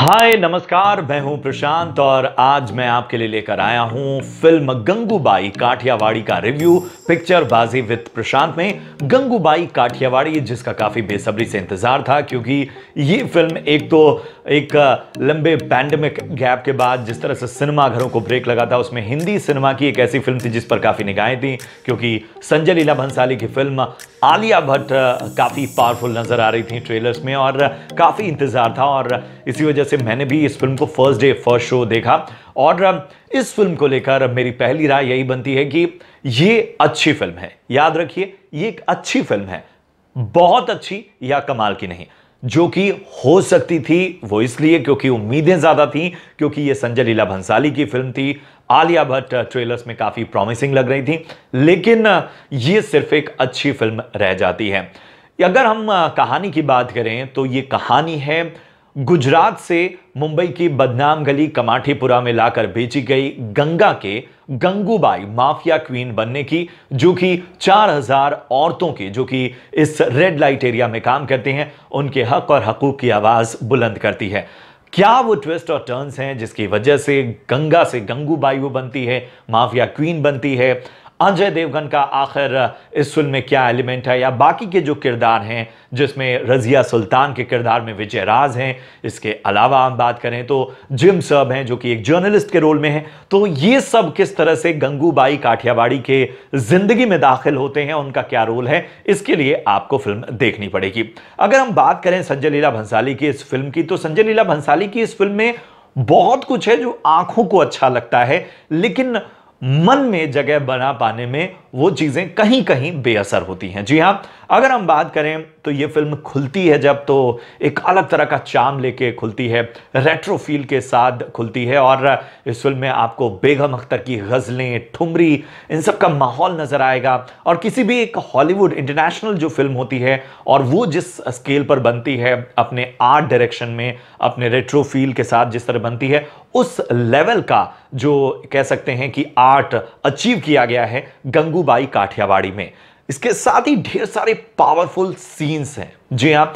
हाय नमस्कार मैं हूं प्रशांत और आज मैं आपके लिए लेकर आया हूं फिल्म गंगूबाई काठियावाड़ी का review picture Baazi with Prashant में गंगूबाई काठियावाड़ी जिसका काफी बेसब्री से इंतजार था क्योंकि ये फिल्म एक तो एक लंबे पैंडमिक गैप के बाद जिस तरह से सिनेमा घरों को ब्रेक लगा था उसमें हिंदी सिनेमा की एक ऐसी फिल्म थी जिस पर काफी निगाहें थी क्योंकि संजय लीला भंसाली की फिल्म आलिया भट्ट काफी पावरफुल नजर आ रही थी ट्रेलर्स में और काफी इंतजार था और इसी वजह से मैंने भी इस फिल्म को फर्स्ट डे फर्स्ट शो देखा और इस फिल्म को लेकर मेरी पहली राय यही बनती है कि ये अच्छी फिल्म है याद रखिए ये एक अच्छी फिल्म है बहुत अच्छी या कमाल की नहीं जो कि हो सकती थी वो इसलिए क्योंकि उम्मीदें ज़्यादा थी क्योंकि ये संजय लीला भंसाली की फिल्म थी आलिया भट्ट ट्रेलर्स में काफ़ी प्रॉमिसिंग लग रही थी लेकिन ये सिर्फ एक अच्छी फिल्म रह जाती है अगर हम कहानी की बात करें तो ये कहानी है गुजरात से मुंबई की बदनाम गली कमाठीपुरा में लाकर बेची गई गंगा के गंगूबाई माफिया क्वीन बनने की जो कि 4000 औरतों की जो कि इस रेड लाइट एरिया में काम करती हैं उनके हक और हकूक की आवाज़ बुलंद करती है क्या वो ट्विस्ट और टर्न्स हैं जिसकी वजह से गंगा से गंगूबाई वो बनती है माफिया क्वीन बनती है अजय देवगन का आखिर इस फिल्म में क्या एलिमेंट है या बाकी के जो किरदार हैं जिसमें रज़िया सुल्तान के किरदार में विजय राज हैं इसके अलावा हम बात करें तो जिम सब हैं जो कि एक जर्नलिस्ट के रोल में हैं तो ये सब किस तरह से गंगूबाई काठियावाड़ी के ज़िंदगी में दाखिल होते हैं उनका क्या रोल है इसके लिए आपको फिल्म देखनी पड़ेगी अगर हम बात करें संजय लीला भंसाली की इस फिल्म की तो संजय लीला भंसाली की इस फिल्म में बहुत कुछ है जो आंखों को अच्छा लगता है लेकिन मन में जगह बना पाने में वो चीज़ें कहीं कहीं बेअसर होती हैं जी हाँ अगर हम बात करें तो ये फिल्म खुलती है जब तो एक अलग तरह का चाम लेके खुलती है रेट्रो फील के साथ खुलती है और इस फिल्म में आपको बेगम अख्तर की गज़लें ठुमरी इन सब का माहौल नज़र आएगा और किसी भी एक हॉलीवुड इंटरनेशनल जो फिल्म होती है और वो जिस स्केल पर बनती है अपने आर्ट डायरेक्शन में अपने रेट्रो फील के साथ जिस तरह बनती है उस लेवल का जो कह सकते हैं कि आर्ट अचीव किया गया है गंगू लघुबाई काठियावाड़ी में इसके साथ ही ढेर सारे पावरफुल सीन्स हैं जी हाँ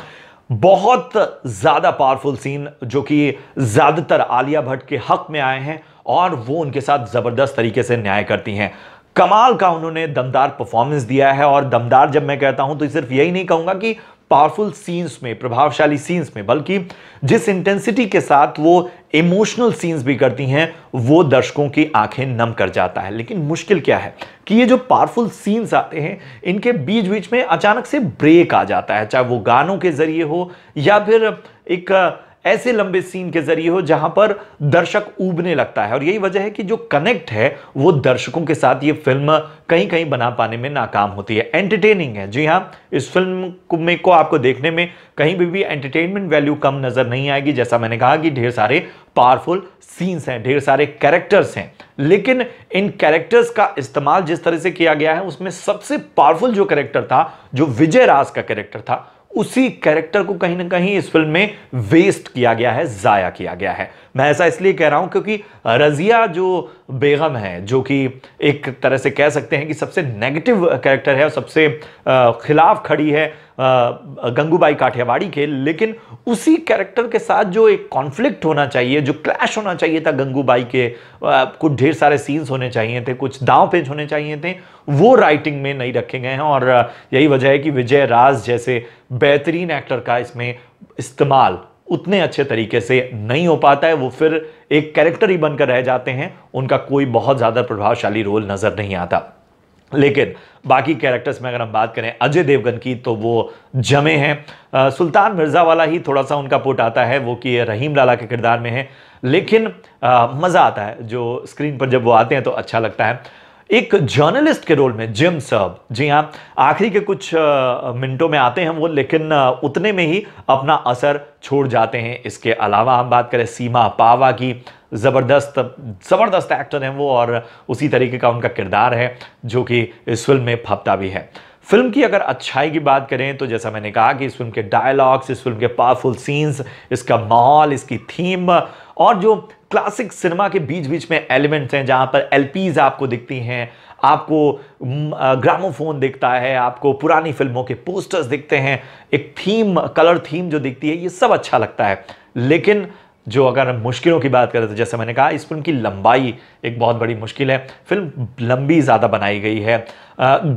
बहुत ज़्यादा पावरफुल सीन जो कि ज़्यादातर आलिया भट्ट के हक में आए हैं और वो उनके साथ ज़बरदस्त तरीके से न्याय करती हैं कमाल का उन्होंने दमदार परफॉर्मेंस दिया है और दमदार जब मैं कहता हूं तो सिर्फ यही नहीं कहूंगा कि पावरफुल सीन्स में प्रभावशाली सीन्स में बल्कि जिस इंटेंसिटी के साथ वो इमोशनल सीन्स भी करती हैं वो दर्शकों की आंखें नम कर जाता है लेकिन मुश्किल क्या है कि ये जो पावरफुल सीन्स आते हैं इनके बीच बीच में अचानक से ब्रेक आ जाता है चाहे वो गानों के जरिए हो या फिर एक ऐसे लंबे सीन के जरिए हो जहां पर दर्शक उबने लगता है और यही वजह है कि जो कनेक्ट है वो दर्शकों के साथ ये फिल्म कहीं कहीं बना पाने में नाकाम होती है एंटरटेनिंग है जी हाँ इस फिल्म में को आपको देखने में कहीं भी भी एंटरटेनमेंट वैल्यू कम नजर नहीं आएगी जैसा मैंने कहा कि ढेर सारे पावरफुल सीन्स हैं ढेर सारे कैरेक्टर्स हैं लेकिन इन कैरेक्टर्स का इस्तेमाल जिस तरह से किया गया है उसमें सबसे पावरफुल जो कैरेक्टर था जो विजय राज का कैरेक्टर था उसी कैरेक्टर को कहीं ना कहीं इस फिल्म में वेस्ट किया गया है ज़ाया किया गया है मैं ऐसा इसलिए कह रहा हूं क्योंकि रज़िया जो बेगम है जो कि एक तरह से कह सकते हैं कि सबसे नेगेटिव कैरेक्टर है और सबसे खिलाफ खड़ी है गंगूबाई काठियावाड़ी के लेकिन उसी कैरेक्टर के साथ जो एक कॉन्फ्लिक्ट होना चाहिए जो क्लैश होना चाहिए था गंगूबाई के कुछ ढेर सारे सीन्स होने चाहिए थे कुछ दाव पेज होने चाहिए थे वो राइटिंग में नहीं रखे गए हैं और यही वजह है कि विजय राज जैसे बेहतरीन एक्टर का इसमें इस्तेमाल उतने अच्छे तरीके से नहीं हो पाता है वो फिर एक कैरेक्टर ही बनकर रह जाते हैं उनका कोई बहुत ज़्यादा प्रभावशाली रोल नज़र नहीं आता लेकिन बाकी कैरेक्टर्स में अगर हम बात करें अजय देवगन की तो वो जमे हैं सुल्तान मिर्ज़ा वाला ही थोड़ा सा उनका पुट आता है वो कि रहीम लाला के किरदार में है लेकिन मज़ा आता है जो स्क्रीन पर जब वो आते हैं तो अच्छा लगता है एक जर्नलिस्ट के रोल में जिम सब जी हाँ आखिरी के कुछ मिनटों में आते हैं वो लेकिन उतने में ही अपना असर छोड़ जाते हैं इसके अलावा हम बात करें सीमा पावा की ज़बरदस्त ज़बरदस्त एक्टर हैं वो और उसी तरीके का उनका किरदार है जो कि इस फिल्म में फपता भी है फिल्म की अगर अच्छाई की बात करें तो जैसा मैंने कहा कि इस फिल्म के डायलॉग्स इस फिल्म के पावरफुल सीन्स इसका माहौल इसकी थीम और जो क्लासिक सिनेमा के बीच बीच में एलिमेंट्स हैं जहाँ पर एल आपको दिखती हैं आपको ग्रामोफोन दिखता है आपको पुरानी फिल्मों के पोस्टर्स दिखते हैं एक थीम कलर थीम जो दिखती है ये सब अच्छा लगता है लेकिन जो अगर हम मुश्किलों की बात करें तो जैसे मैंने कहा इस फिल्म की लंबाई एक बहुत बड़ी मुश्किल है फिल्म लंबी ज़्यादा बनाई गई है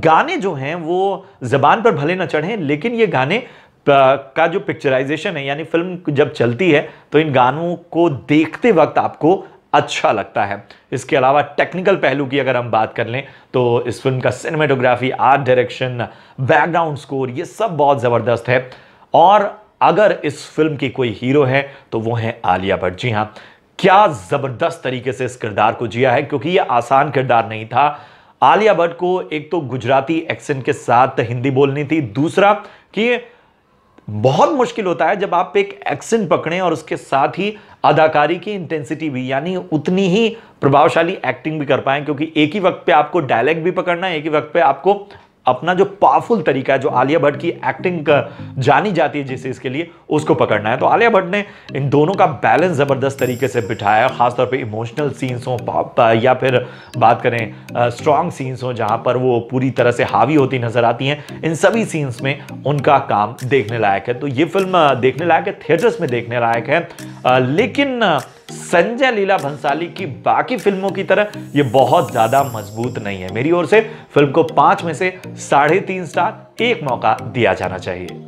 गाने जो हैं वो ज़बान पर भले ना चढ़ें लेकिन ये गाने का जो पिक्चराइजेशन है यानी फिल्म जब चलती है तो इन गानों को देखते वक्त आपको अच्छा लगता है इसके अलावा टेक्निकल पहलू की अगर हम बात कर लें तो इस फिल्म का cinematography art direction background score ये सब बहुत ज़बरदस्त है और अगर इस फिल्म की कोई हीरो है तो वो है आलिया भट्ट जी हाँ क्या जबरदस्त तरीके से इस किरदार को जिया है क्योंकि ये आसान किरदार नहीं था आलिया भट्ट को एक तो गुजराती एक्सेंट के साथ हिंदी बोलनी थी दूसरा कि बहुत मुश्किल होता है जब आप एक एक्सेंट पकड़ें और उसके साथ ही अदाकारी की इंटेंसिटी भी यानी उतनी ही प्रभावशाली एक्टिंग भी कर पाएं क्योंकि एक ही वक्त पे आपको डायलैक्ट भी पकड़ना है एक ही वक्त पे आपको अपना जो पावरफुल तरीका है जो आलिया भट्ट की एक्टिंग जानी जाती है जिस चीज़ के लिए उसको पकड़ना है तो आलिया भट्ट ने इन दोनों का बैलेंस ज़बरदस्त तरीके से बिठाया है खासतौर पर इमोशनल सीन्स हो या फिर बात करें स्ट्रॉन्ग सीन्स हो जहाँ पर वो पूरी तरह से हावी होती नज़र आती हैं इन सभी सीन्स में उनका काम देखने लायक है तो ये फिल्म देखने लायक है थिएटर्स में देखने लायक है लेकिन संजय लीला भंसाली की बाकी फिल्मों की तरह ये बहुत ज्यादा मजबूत नहीं है मेरी ओर से फिल्म को पांच में से साढ़े तीन स्टार एक मौका दिया जाना चाहिए